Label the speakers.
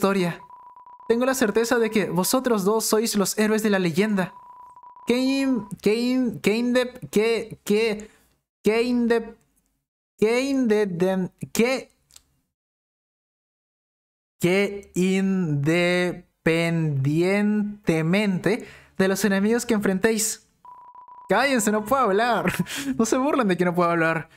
Speaker 1: historia. Tengo la certeza de que vosotros dos sois los héroes de la leyenda. que, que, de, que, independientemente de los enemigos que enfrentéis. Cállense, no puedo hablar. No se burlan de que no puedo hablar.